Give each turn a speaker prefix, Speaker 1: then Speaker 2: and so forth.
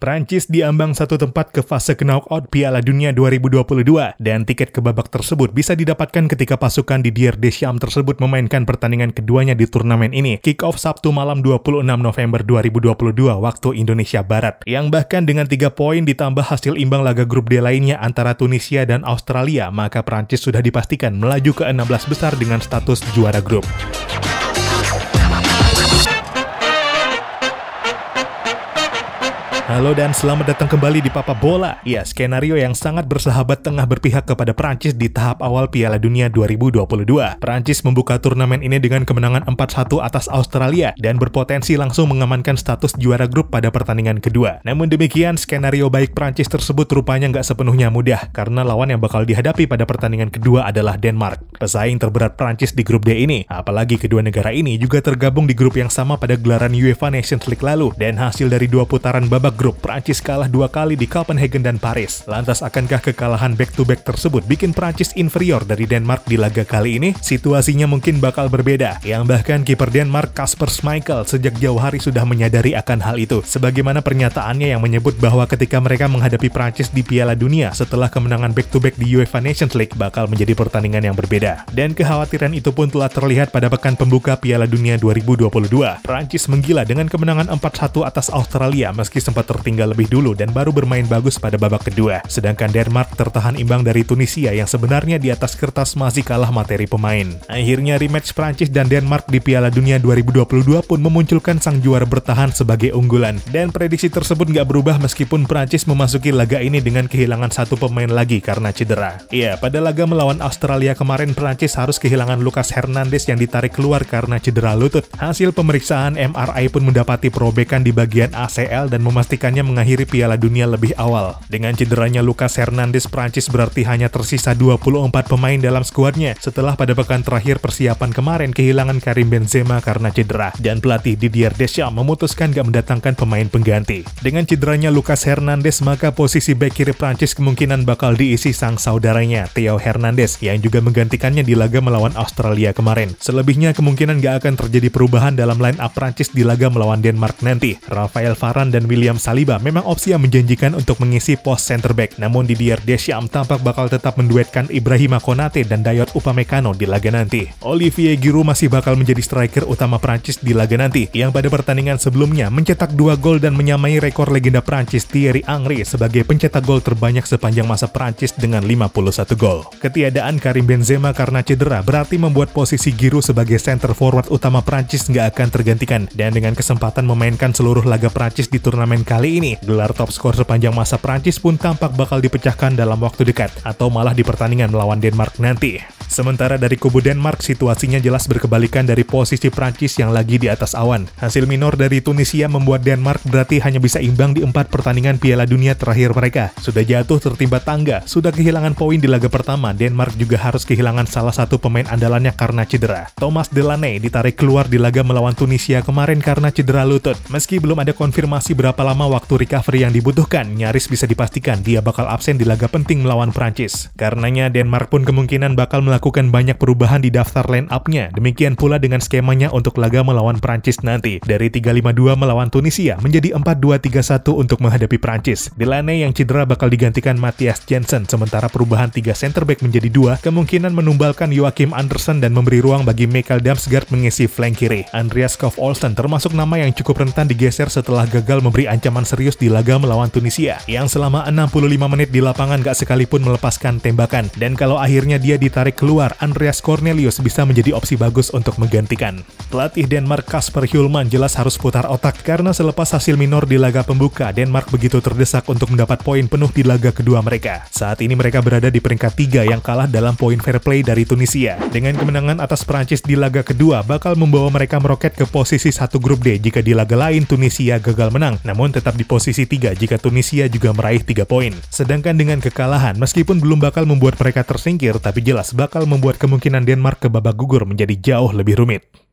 Speaker 1: Prancis diambang satu tempat ke fase knockout Piala Dunia 2022 dan tiket ke babak tersebut bisa didapatkan ketika pasukan di Dier Deschamps tersebut memainkan pertandingan keduanya di turnamen ini. Kick off Sabtu malam 26 November 2022 waktu Indonesia Barat. Yang bahkan dengan tiga poin ditambah hasil imbang laga grup D lainnya antara Tunisia dan Australia, maka Prancis sudah dipastikan melaju ke 16 besar dengan status juara grup. Halo dan selamat datang kembali di Papa Bola. Ya, skenario yang sangat bersahabat tengah berpihak kepada Prancis di tahap awal Piala Dunia 2022. Prancis membuka turnamen ini dengan kemenangan 4-1 atas Australia dan berpotensi langsung mengamankan status juara grup pada pertandingan kedua. Namun demikian, skenario baik Prancis tersebut rupanya nggak sepenuhnya mudah karena lawan yang bakal dihadapi pada pertandingan kedua adalah Denmark, pesaing terberat Prancis di grup D ini. Apalagi kedua negara ini juga tergabung di grup yang sama pada gelaran UEFA Nations League lalu dan hasil dari dua putaran babak grup, Prancis kalah dua kali di Copenhagen dan Paris. Lantas akankah kekalahan back-to-back tersebut bikin Prancis inferior dari Denmark di laga kali ini? Situasinya mungkin bakal berbeda, yang bahkan kiper Denmark Kasper Schmeichel sejak jauh hari sudah menyadari akan hal itu. Sebagaimana pernyataannya yang menyebut bahwa ketika mereka menghadapi Prancis di Piala Dunia setelah kemenangan back-to-back -back di UEFA Nations League bakal menjadi pertandingan yang berbeda. Dan kekhawatiran itu pun telah terlihat pada pekan pembuka Piala Dunia 2022. Prancis menggila dengan kemenangan 4-1 atas Australia meski sempat tertinggal lebih dulu dan baru bermain bagus pada babak kedua. Sedangkan Denmark tertahan imbang dari Tunisia yang sebenarnya di atas kertas masih kalah materi pemain. Akhirnya rematch Prancis dan Denmark di Piala Dunia 2022 pun memunculkan sang juara bertahan sebagai unggulan. Dan prediksi tersebut nggak berubah meskipun Prancis memasuki laga ini dengan kehilangan satu pemain lagi karena cedera. Iya, pada laga melawan Australia kemarin Prancis harus kehilangan Lucas Hernandez yang ditarik keluar karena cedera lutut. Hasil pemeriksaan MRI pun mendapati perobekan di bagian ACL dan memastikan menjanjikannya mengakhiri Piala Dunia lebih awal. Dengan cederanya Lucas Hernandez, Prancis berarti hanya tersisa 24 pemain dalam skuadnya setelah pada pekan terakhir persiapan kemarin kehilangan Karim Benzema karena cedera dan pelatih Didier Deschamps memutuskan gak mendatangkan pemain pengganti. Dengan cederanya Lucas Hernandez, maka posisi bek kiri Prancis kemungkinan bakal diisi sang saudaranya, Theo Hernandez, yang juga menggantikannya di laga melawan Australia kemarin. Selebihnya kemungkinan gak akan terjadi perubahan dalam line up Prancis di laga melawan Denmark nanti. Rafael Varane dan William Saliba memang opsi yang menjanjikan untuk mengisi pos center back, namun di Didier Deschamps tampak bakal tetap menduetkan Ibrahima Konate dan Dayot Upamecano di laga nanti. Olivier Giroud masih bakal menjadi striker utama Prancis di laga nanti, yang pada pertandingan sebelumnya mencetak dua gol dan menyamai rekor legenda Prancis Thierry Angri sebagai pencetak gol terbanyak sepanjang masa Prancis dengan 51 gol. Ketiadaan Karim Benzema karena cedera berarti membuat posisi Giroud sebagai center forward utama Prancis nggak akan tergantikan, dan dengan kesempatan memainkan seluruh laga Prancis di turnamen kali ini. Gelar top skor sepanjang masa Prancis pun tampak bakal dipecahkan dalam waktu dekat atau malah di pertandingan melawan Denmark nanti. Sementara dari kubu Denmark, situasinya jelas berkebalikan dari posisi Prancis yang lagi di atas awan. Hasil minor dari Tunisia membuat Denmark berarti hanya bisa imbang di empat pertandingan Piala Dunia terakhir mereka. Sudah jatuh tertimpa tangga, sudah kehilangan poin di laga pertama, Denmark juga harus kehilangan salah satu pemain andalannya karena cedera. Thomas Delaney ditarik keluar di laga melawan Tunisia kemarin karena cedera lutut. Meski belum ada konfirmasi berapa lama waktu recovery yang dibutuhkan, nyaris bisa dipastikan dia bakal absen di laga penting melawan Prancis. Karenanya Denmark pun kemungkinan bakal melakukan melakukan banyak perubahan di daftar line up-nya. Demikian pula dengan skemanya untuk laga melawan Prancis nanti. Dari 352 melawan Tunisia menjadi 4231 untuk menghadapi Prancis. Delaney yang cedera bakal digantikan Matthias Jensen, sementara perubahan 3 center back menjadi 2 kemungkinan menumbalkan Joachim Andersen dan memberi ruang bagi Michael Damsgaard mengisi flank kiri. Andreas Kof Olsen termasuk nama yang cukup rentan digeser setelah gagal memberi ancaman serius di laga melawan Tunisia, yang selama 65 menit di lapangan gak sekalipun melepaskan tembakan. Dan kalau akhirnya dia ditarik keluar keluar, Andreas Cornelius bisa menjadi opsi bagus untuk menggantikan. Pelatih Denmark Kasper Hulman jelas harus putar otak karena selepas hasil minor di laga pembuka, Denmark begitu terdesak untuk mendapat poin penuh di laga kedua mereka. Saat ini mereka berada di peringkat 3 yang kalah dalam poin fair play dari Tunisia. Dengan kemenangan atas Perancis di laga kedua, bakal membawa mereka meroket ke posisi satu grup D jika di laga lain Tunisia gagal menang, namun tetap di posisi 3 jika Tunisia juga meraih 3 poin. Sedangkan dengan kekalahan, meskipun belum bakal membuat mereka tersingkir, tapi jelas bakal bakal membuat kemungkinan Denmark ke babak gugur menjadi jauh lebih rumit.